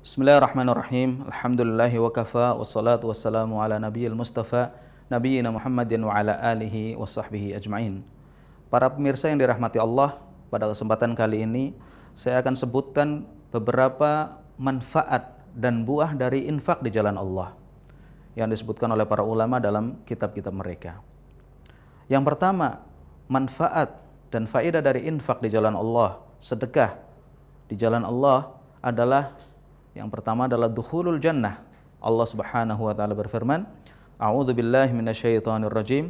Bismillahirrahmanirrahim. Alhamdulillahi wa kafa wassalatu wassalamu ala nabiyil mustafa nabiyina Muhammadin wa ala alihi wa sahbihi ajmain. Para pemirsa yang dirahmati Allah, pada kesempatan kali ini saya akan sebutkan beberapa manfaat dan buah dari infak di jalan Allah yang disebutkan oleh para ulama dalam kitab-kitab mereka. Yang pertama, manfaat dan faedah dari infak di jalan Allah, sedekah di jalan Allah adalah Yang pertama adalah dukhulul jannah. Allah Subhanahu wa taala berfirman, A'udzu billahi minasyaitonir rajim.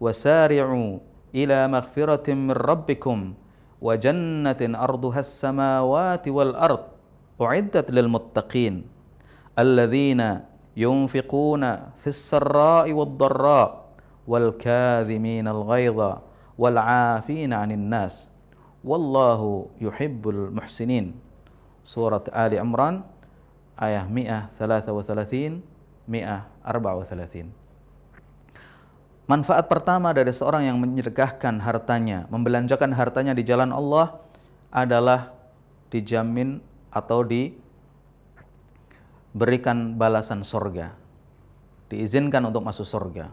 Wasari'u ila maghfiratin min rabbikum wa jannatin arduha as-samawati wal ard uiddat lil muttaqin alladzina yunfiquna fis sarra'i wad dharra' wal kadhimin al ghaidha wal 'afina 'anil nas wallahu yuhibbul muhsinin surat Ali Imran ayah mi'ah salasa wa salasin, mi'ah arba wa salasin. Manfaat pertama dari seorang yang menyedekahkan hartanya, membelanjakan hartanya di jalan Allah adalah dijamin atau diberikan balasan sorga. Diizinkan untuk masuk sorga.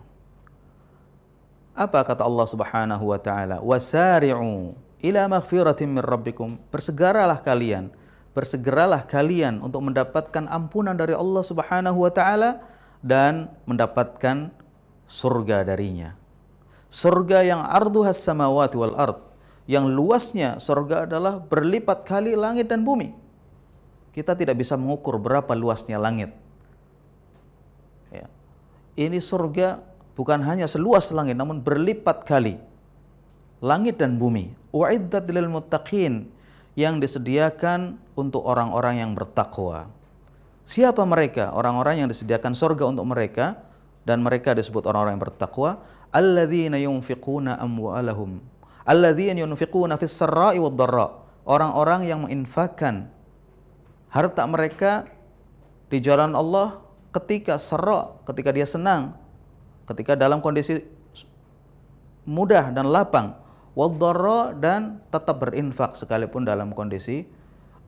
Apa kata Allah subhanahu wa ta'ala? Wasari'u ila maghfiratin min rabbikum. Bersegeralah kalian bersegeralah kalian untuk mendapatkan ampunan dari Allah Subhanahu wa taala dan mendapatkan surga darinya. Surga yang arduhas samawati wal ard, yang luasnya surga adalah berlipat kali langit dan bumi. Kita tidak bisa mengukur berapa luasnya langit. Ya. Ini surga bukan hanya seluas langit namun berlipat kali langit dan bumi. Wa'iddat lil muttaqin yang disediakan untuk orang-orang yang bertakwa. Siapa mereka? Orang-orang yang disediakan sorga untuk mereka dan mereka disebut orang-orang yang bertakwa. Alladzina yunfiquna amwalahum. Alladzina yunfiquna fis sarai wad dharra. Orang-orang yang menginfakkan harta mereka di jalan Allah ketika serra, ketika dia senang, ketika dalam kondisi mudah dan lapang wadharra dan tetap berinfak sekalipun dalam kondisi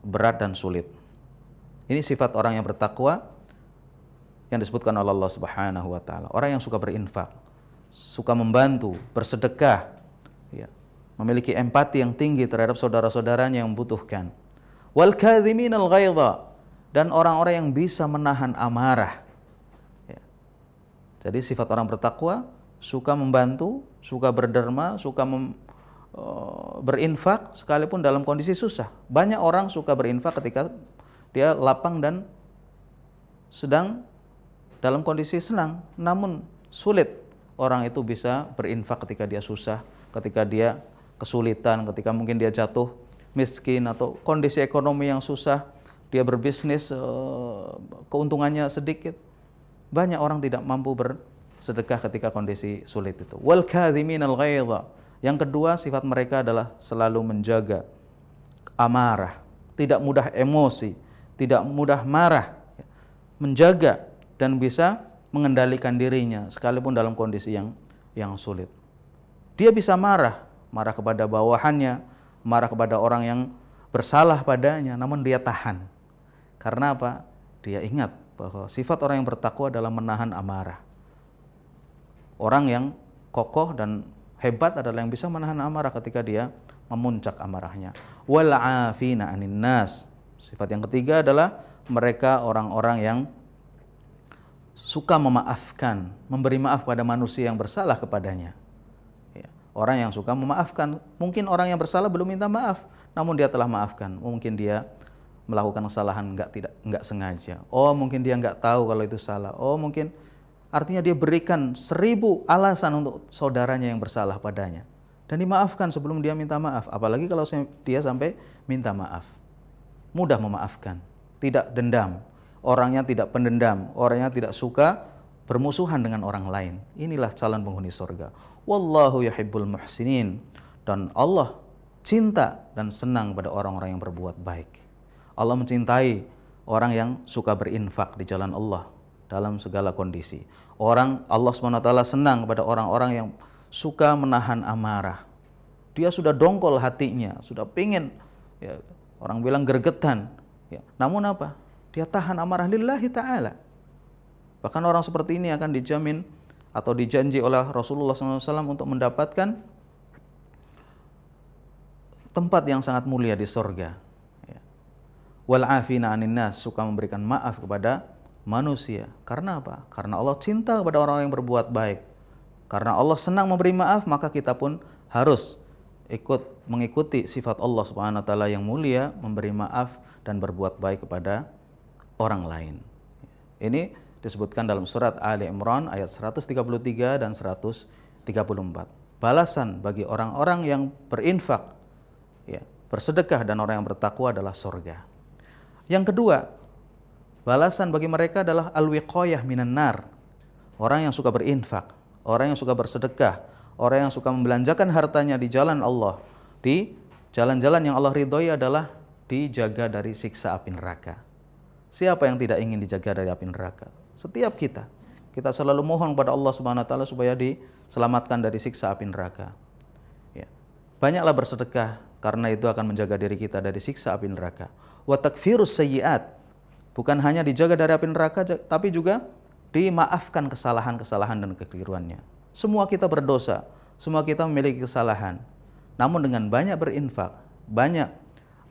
berat dan sulit. Ini sifat orang yang bertakwa yang disebutkan oleh Allah Subhanahu wa taala. Orang yang suka berinfak, suka membantu, bersedekah, ya. Memiliki empati yang tinggi terhadap saudara-saudaranya yang membutuhkan. Wal kadhiminal ghaidha dan orang-orang yang bisa menahan amarah. Ya. Jadi sifat orang bertakwa suka membantu, suka berderma, suka mem Eh, berinfak sekalipun dalam kondisi susah. Banyak orang suka berinfak ketika dia lapang dan sedang dalam kondisi senang, namun sulit orang itu bisa berinfak ketika dia susah, ketika dia kesulitan, ketika mungkin dia jatuh miskin atau kondisi ekonomi yang susah, dia berbisnis eh, keuntungannya sedikit. Banyak orang tidak mampu bersedekah ketika kondisi sulit itu. Wal kadhimin al yang kedua, sifat mereka adalah selalu menjaga amarah, tidak mudah emosi, tidak mudah marah, menjaga dan bisa mengendalikan dirinya sekalipun dalam kondisi yang yang sulit. Dia bisa marah, marah kepada bawahannya, marah kepada orang yang bersalah padanya, namun dia tahan. Karena apa? Dia ingat bahwa sifat orang yang bertakwa adalah menahan amarah. Orang yang kokoh dan hebat adalah yang bisa menahan amarah ketika dia memuncak amarahnya. Wal afina anin nas. Sifat yang ketiga adalah mereka orang-orang yang suka memaafkan, memberi maaf pada manusia yang bersalah kepadanya. Ya, orang yang suka memaafkan, mungkin orang yang bersalah belum minta maaf, namun dia telah maafkan. Mungkin dia melakukan kesalahan nggak tidak nggak sengaja. Oh mungkin dia nggak tahu kalau itu salah. Oh mungkin Artinya dia berikan seribu alasan untuk saudaranya yang bersalah padanya. Dan dimaafkan sebelum dia minta maaf. Apalagi kalau dia sampai minta maaf. Mudah memaafkan. Tidak dendam. Orangnya tidak pendendam. Orangnya tidak suka bermusuhan dengan orang lain. Inilah calon penghuni surga. Wallahu yuhibbul muhsinin. Dan Allah cinta dan senang pada orang-orang yang berbuat baik. Allah mencintai orang yang suka berinfak di jalan Allah dalam segala kondisi. Orang Allah SWT senang kepada orang-orang yang suka menahan amarah. Dia sudah dongkol hatinya, sudah pingin ya, orang bilang gergetan. Ya, namun apa? Dia tahan amarah lillahi ta'ala. Bahkan orang seperti ini akan dijamin atau dijanji oleh Rasulullah SAW untuk mendapatkan tempat yang sangat mulia di sorga. walafina ya. Wal suka memberikan maaf kepada manusia. Karena apa? Karena Allah cinta kepada orang-orang yang berbuat baik. Karena Allah senang memberi maaf, maka kita pun harus ikut mengikuti sifat Allah Subhanahu wa taala yang mulia memberi maaf dan berbuat baik kepada orang lain. Ini disebutkan dalam surat Ali Imran ayat 133 dan 134. Balasan bagi orang-orang yang berinfak, ya, bersedekah dan orang yang bertakwa adalah surga. Yang kedua, Balasan bagi mereka adalah al-wiqayah minan nar. Orang yang suka berinfak, orang yang suka bersedekah, orang yang suka membelanjakan hartanya di jalan Allah, di jalan-jalan yang Allah ridhoi adalah dijaga dari siksa api neraka. Siapa yang tidak ingin dijaga dari api neraka? Setiap kita. Kita selalu mohon kepada Allah Subhanahu wa taala supaya diselamatkan dari siksa api neraka. Ya. Banyaklah bersedekah karena itu akan menjaga diri kita dari siksa api neraka. Wa takfirus sayyiat Bukan hanya dijaga dari api neraka, tapi juga dimaafkan kesalahan-kesalahan dan kekeliruannya. Semua kita berdosa, semua kita memiliki kesalahan. Namun dengan banyak berinfak, banyak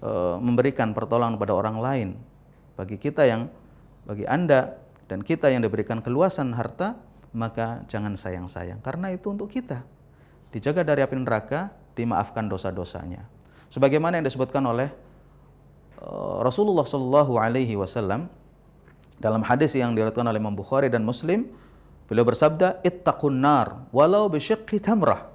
e, memberikan pertolongan kepada orang lain, bagi kita yang, bagi Anda dan kita yang diberikan keluasan harta, maka jangan sayang-sayang. Karena itu untuk kita. Dijaga dari api neraka, dimaafkan dosa-dosanya. Sebagaimana yang disebutkan oleh Eh, Rasulullah Shallallahu Alaihi Wasallam dalam hadis yang diriwayatkan oleh Imam Bukhari dan Muslim, beliau bersabda, "Ittaqun nar walau bisyaqqi tamrah."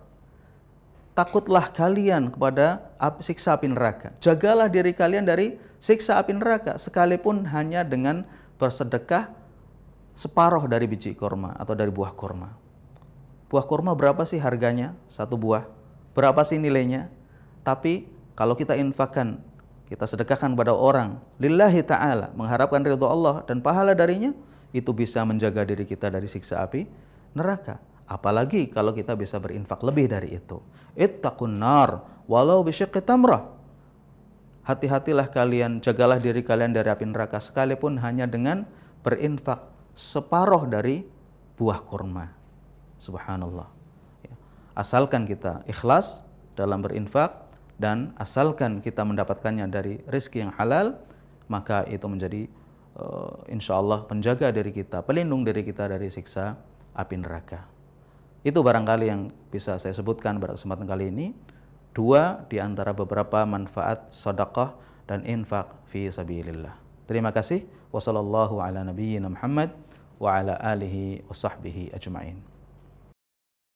Takutlah kalian kepada siksa api neraka. Jagalah diri kalian dari siksa api neraka sekalipun hanya dengan bersedekah separuh dari biji kurma atau dari buah kurma. Buah kurma berapa sih harganya? Satu buah. Berapa sih nilainya? Tapi kalau kita infakkan kita sedekahkan kepada orang lillahi ta'ala mengharapkan ridho Allah dan pahala darinya itu bisa menjaga diri kita dari siksa api neraka apalagi kalau kita bisa berinfak lebih dari itu ittaqun nar walau bisyiqqi tamrah hati-hatilah kalian jagalah diri kalian dari api neraka sekalipun hanya dengan berinfak separoh dari buah kurma subhanallah ya. asalkan kita ikhlas dalam berinfak dan asalkan kita mendapatkannya dari rezeki yang halal maka itu menjadi uh, eh, insya Allah penjaga diri kita, pelindung diri kita dari siksa api neraka. Itu barangkali yang bisa saya sebutkan pada kesempatan kali ini. Dua di antara beberapa manfaat sedekah dan infak fi sabilillah. Terima kasih. Wassalamualaikum warahmatullahi wabarakatuh. wa ala alihi wa sahbihi ajma'in.